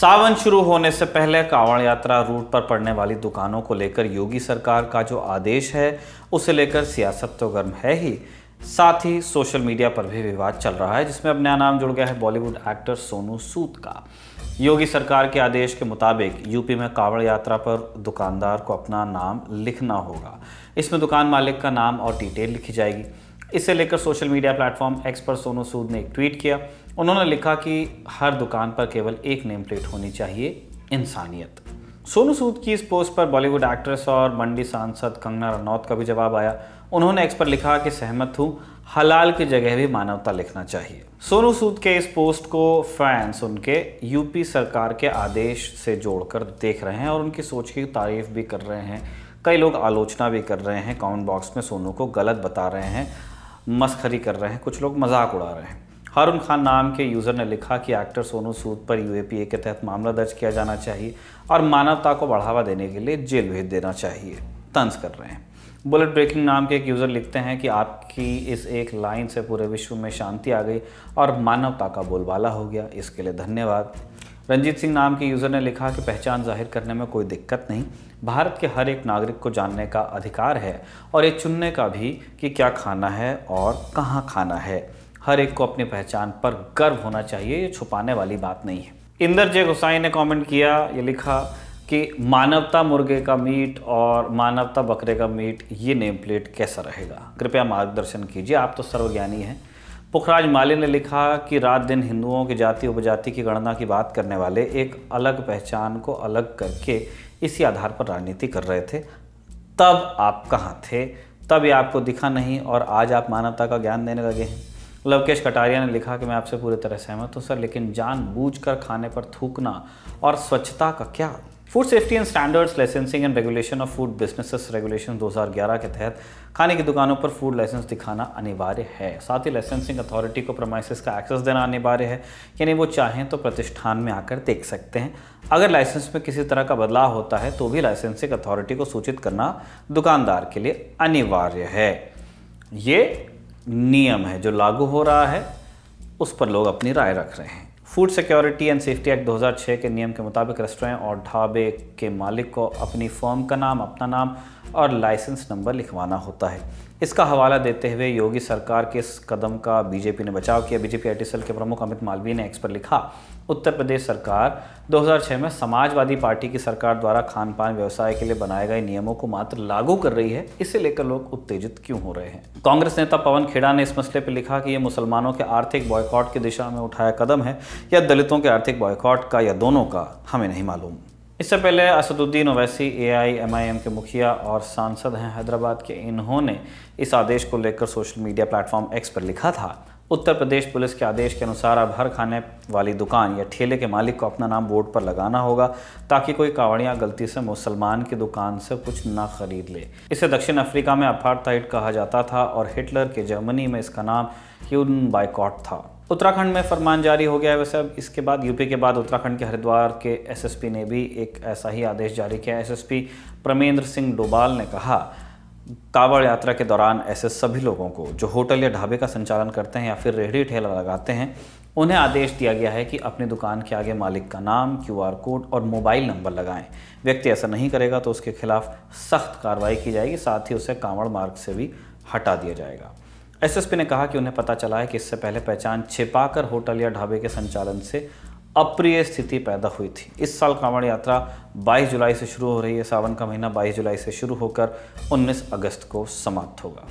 सावन शुरू होने से पहले कांवड़ यात्रा रूट पर पड़ने वाली दुकानों को लेकर योगी सरकार का जो आदेश है उसे लेकर सियासत तो गर्म है ही साथ ही सोशल मीडिया पर भी विवाद चल रहा है जिसमें अब नया नाम जुड़ गया है बॉलीवुड एक्टर सोनू सूद का योगी सरकार के आदेश के मुताबिक यूपी में कांवड़ यात्रा पर दुकानदार को अपना नाम लिखना होगा इसमें दुकान मालिक का नाम और डिटेल लिखी जाएगी इसे लेकर सोशल मीडिया प्लेटफॉर्म एक्स पर सोनू सूद ने एक ट्वीट किया उन्होंने लिखा कि हर दुकान पर केवल एक नेम प्लेट होनी चाहिए इंसानियत सोनू सूद की इस पोस्ट पर बॉलीवुड एक्ट्रेस और मंडी सांसद कंगना रनौत का भी जवाब आया उन्होंने एक्स पर लिखा कि सहमत हूँ हलाल की जगह भी मानवता लिखना चाहिए सोनू सूद के इस पोस्ट को फैंस उनके यूपी सरकार के आदेश से जोड़कर देख रहे हैं और उनकी सोच की तारीफ भी कर रहे हैं कई लोग आलोचना भी कर रहे हैं कमेंट बॉक्स में सोनू को गलत बता रहे हैं मस्खरी कर रहे हैं कुछ लोग मजाक उड़ा रहे हैं हारून खान नाम के यूज़र ने लिखा कि एक्टर सोनू सूद पर यू के तहत मामला दर्ज किया जाना चाहिए और मानवता को बढ़ावा देने के लिए जेल भेज देना चाहिए तंज कर रहे हैं बुलेट ब्रेकिंग नाम के एक यूज़र लिखते हैं कि आपकी इस एक लाइन से पूरे विश्व में शांति आ गई और मानवता का बोलबाला हो गया इसके लिए धन्यवाद रंजीत सिंह नाम के यूज़र ने लिखा कि पहचान जाहिर करने में कोई दिक्कत नहीं भारत के हर एक नागरिक को जानने का अधिकार है और ये चुनने का भी कि क्या खाना है और कहाँ खाना है हर एक को अपनी पहचान पर गर्व होना चाहिए ये छुपाने वाली बात नहीं है इंदर जय गोसाई ने कमेंट किया ये लिखा कि मानवता मुर्गे का मीट और मानवता बकरे का मीट ये नेम प्लेट कैसा रहेगा कृपया मार्गदर्शन कीजिए आप तो सर्वज्ञानी हैं पुखराज माले ने लिखा कि रात दिन हिंदुओं की जाति उपजाति की गणना की बात करने वाले एक अलग पहचान को अलग करके इसी आधार पर राजनीति कर रहे थे तब आप कहाँ थे तब ये आपको दिखा नहीं और आज आप मानवता का ज्ञान देने लगे हैं लवकेश कटारिया ने लिखा कि मैं आपसे पूरी तरह सहमत हूँ सर लेकिन जान खाने पर थूकना और स्वच्छता का क्या food safety and standards licensing and regulation of food businesses regulation 2011 के तहत खाने की दुकानों पर फूड लाइसेंस दिखाना अनिवार्य है साथ ही लाइसेंसिंग अथॉरिटी को प्रोमाइसिस का एक्सेस देना अनिवार्य है यानी वो चाहें तो प्रतिष्ठान में आकर देख सकते हैं अगर लाइसेंस में किसी तरह का बदलाव होता है तो भी लाइसेंसिंग अथॉरिटी को सूचित करना दुकानदार के लिए अनिवार्य है ये नियम है जो लागू हो रहा है उस पर लोग अपनी राय रख रहे हैं food security and safety act 2006 के नियम के मुताबिक रेस्टोरेंट और ढाबे के मालिक को अपनी फर्म का नाम अपना नाम और लाइसेंस नंबर लिखवाना होता है इसका हवाला देते हुए योगी सरकार के इस कदम का बीजेपी ने बचाव किया बीजेपी आई के प्रमुख अमित मालवीय ने एक्स पर लिखा उत्तर प्रदेश सरकार 2006 में समाजवादी पार्टी की सरकार द्वारा खान पान व्यवसाय के लिए बनाए गए नियमों को मात्र लागू कर रही है इसे लेकर लोग उत्तेजित क्यों हो रहे हैं कांग्रेस नेता पवन खेड़ा ने इस मसले पर लिखा कि यह मुसलमानों के आर्थिक बॉयकॉट की दिशा में उठाया कदम है या दलितों के आर्थिक बॉयकॉट का या दोनों का हमें नहीं मालूम इससे पहले असदुद्दीन ओवैसी एआईएमआईएम के मुखिया और सांसद हैं हैदराबाद के इन्होंने इस आदेश को लेकर सोशल मीडिया प्लेटफॉर्म एक्स पर लिखा था उत्तर प्रदेश पुलिस के आदेश के अनुसार अब हर खाने वाली दुकान या ठेले के मालिक को अपना नाम बोर्ड पर लगाना होगा ताकि कोई कावड़ियाँ गलती से मुसलमान की दुकान से कुछ ना खरीद ले इसे दक्षिण अफ्रीका में अपार कहा जाता था और हिटलर के जर्मनी में इसका नाम ह्यून बाइकॉट था उत्तराखंड में फरमान जारी हो गया है वैसे अब इसके बाद यूपी के बाद उत्तराखंड के हरिद्वार के एसएसपी ने भी एक ऐसा ही आदेश जारी किया एसएसपी प्रमेंद्र सिंह डोबाल ने कहा कावड़ यात्रा के दौरान ऐसे सभी लोगों को जो होटल या ढाबे का संचालन करते हैं या फिर रेहड़ी ठेला लगाते हैं उन्हें आदेश दिया गया है कि अपनी दुकान के आगे मालिक का नाम क्यूआर कोड और मोबाइल नंबर लगाएं व्यक्ति ऐसा नहीं करेगा तो उसके खिलाफ सख्त कार्रवाई की जाएगी साथ ही उसे कांवड़ मार्ग से भी हटा दिया जाएगा एसएसपी ने कहा कि उन्हें पता चला है कि इससे पहले पहचान छिपाकर होटल या ढाबे के संचालन से अप्रिय स्थिति पैदा हुई थी इस साल कांवड़ यात्रा 22 जुलाई से शुरू हो रही है सावन का महीना 22 जुलाई से शुरू होकर 19 अगस्त को समाप्त होगा